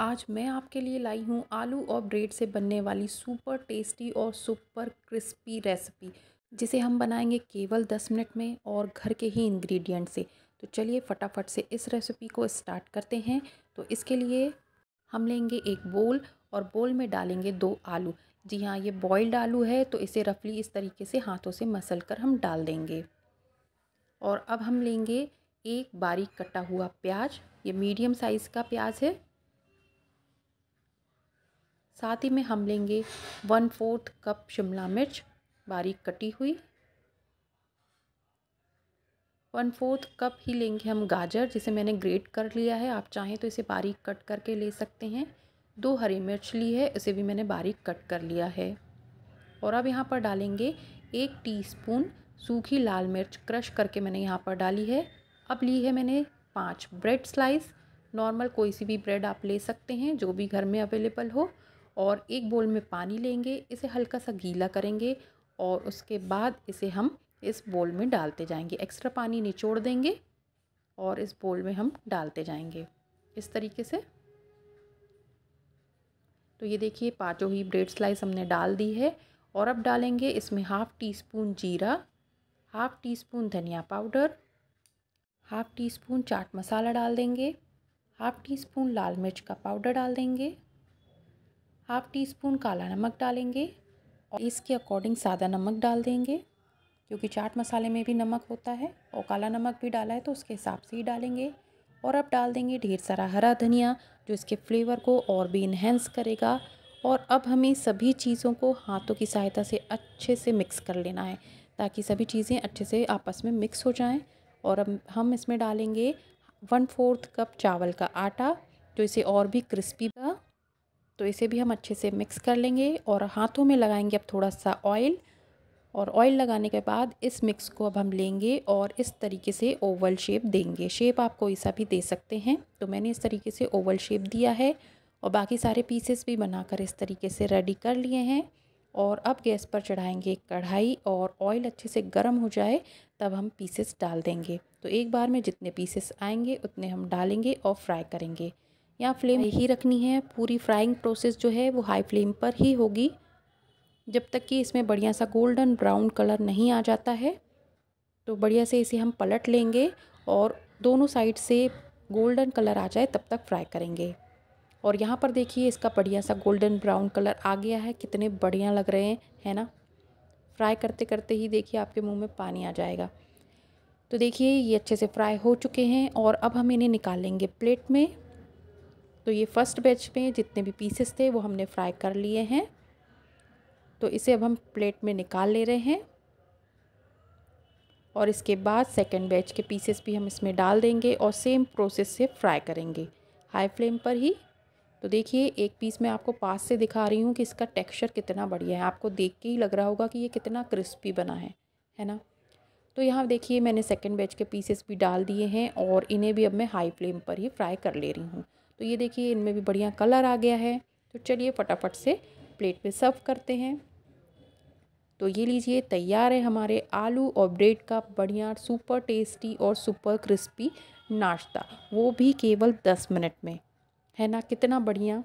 आज मैं आपके लिए लाई हूँ आलू और ब्रेड से बनने वाली सुपर टेस्टी और सुपर क्रिस्पी रेसिपी जिसे हम बनाएंगे केवल 10 मिनट में और घर के ही इंग्रेडिएंट से तो चलिए फटाफट से इस रेसिपी को स्टार्ट करते हैं तो इसके लिए हम लेंगे एक बोल और बोल में डालेंगे दो आलू जी हाँ ये बॉयल्ड आलू है तो इसे रफली इस तरीके से हाथों से मसल कर हम डाल देंगे और अब हम लेंगे एक बारीक कटा हुआ प्याज ये मीडियम साइज़ का प्याज है साथ ही में हम लेंगे वन फोर्थ कप शिमला मिर्च बारीक कटी हुई वन फोर्थ कप ही लेंगे हम गाजर जिसे मैंने ग्रेट कर लिया है आप चाहें तो इसे बारीक कट करके ले सकते हैं दो हरी मिर्च ली है इसे भी मैंने बारीक कट कर लिया है और अब यहाँ पर डालेंगे एक टीस्पून सूखी लाल मिर्च क्रश करके मैंने यहाँ पर डाली है अब ली है मैंने पाँच ब्रेड स्लाइस नॉर्मल कोई सी भी ब्रेड आप ले सकते हैं जो भी घर में अवेलेबल हो और एक बोल में पानी लेंगे इसे हल्का सा गीला करेंगे और उसके बाद इसे हम इस बोल में डालते जाएंगे एक्स्ट्रा पानी निचोड़ देंगे और इस बोल में हम डालते जाएंगे इस तरीके से तो ये देखिए पाँचों ही ब्रेड स्लाइस हमने डाल दी है और अब डालेंगे इसमें हाफ़ टी स्पून जीरा हाफ़ टी स्पून धनिया powder half teaspoon chaat masala डाल देंगे हाफ़ टी स्पून लाल मिर्च का पाउडर डाल देंगे हाफ टी स्पून काला नमक डालेंगे और इसके अकॉर्डिंग सादा नमक डाल देंगे क्योंकि चाट मसाले में भी नमक होता है और काला नमक भी डाला है तो उसके हिसाब से ही डालेंगे और अब डाल देंगे ढेर सारा हरा धनिया जो इसके फ्लेवर को और भी इन्हेंस करेगा और अब हमें सभी चीज़ों को हाथों की सहायता से अच्छे से मिक्स कर लेना है ताकि सभी चीज़ें अच्छे से आपस में मिक्स हो जाएं और अब हम इसमें डालेंगे वन फोर्थ कप चावल का आटा जो इसे और भी क्रिस्पी तो इसे भी हम अच्छे से मिक्स कर लेंगे और हाथों में लगाएंगे अब थोड़ा सा ऑयल और ऑयल लगाने के बाद इस मिक्स को अब हम लेंगे और इस तरीके से ओवल शेप देंगे शेप आप कोई सा भी दे सकते हैं तो मैंने इस तरीके से ओवल शेप दिया है और बाकी सारे पीसेस भी बनाकर इस तरीके से रेडी कर लिए हैं और अब गैस पर चढ़ाएंगे कढ़ाई और ऑयल अच्छे से गर्म हो जाए तब हम पीसेस डाल देंगे तो एक बार में जितने पीसेस आएंगे उतने हम डालेंगे और फ्राई करेंगे यहाँ फ्लेम ही रखनी है पूरी फ्राइंग प्रोसेस जो है वो हाई फ्लेम पर ही होगी जब तक कि इसमें बढ़िया सा गोल्डन ब्राउन कलर नहीं आ जाता है तो बढ़िया से इसे हम पलट लेंगे और दोनों साइड से गोल्डन कलर आ जाए तब तक फ्राई करेंगे और यहाँ पर देखिए इसका बढ़िया सा गोल्डन ब्राउन कलर आ गया है कितने बढ़िया लग रहे हैं है ना फ्राई करते करते ही देखिए आपके मुंह में पानी आ जाएगा तो देखिए ये अच्छे से फ्राई हो चुके हैं और अब हम इन्हें निकालेंगे प्लेट में तो ये फ़र्स्ट बैच में जितने भी पीसेस थे वो हमने फ्राई कर लिए हैं तो इसे अब हम प्लेट में निकाल ले रहे हैं और इसके बाद सेकेंड बैच के पीसेस भी हम इसमें डाल देंगे और सेम प्रोसेस से फ्राई करेंगे हाई फ्लेम पर ही तो देखिए एक पीस मैं आपको पास से दिखा रही हूँ कि इसका टेक्सचर कितना बढ़िया है आपको देख के ही लग रहा होगा कि ये कितना क्रिस्पी बना है है ना तो यहाँ देखिए मैंने सेकेंड बैच के पीसेस भी डाल दिए हैं और इन्हें भी अब मैं हाई फ्लेम पर ही फ्राई कर ले रही हूँ तो ये देखिए इनमें भी बढ़िया कलर आ गया है तो चलिए फटाफट से प्लेट में सर्व करते हैं तो ये लीजिए तैयार है हमारे आलू और ब्रेड का बढ़िया सुपर टेस्टी और सुपर क्रिस्पी नाश्ता वो भी केवल दस मिनट में है ना कितना बढ़िया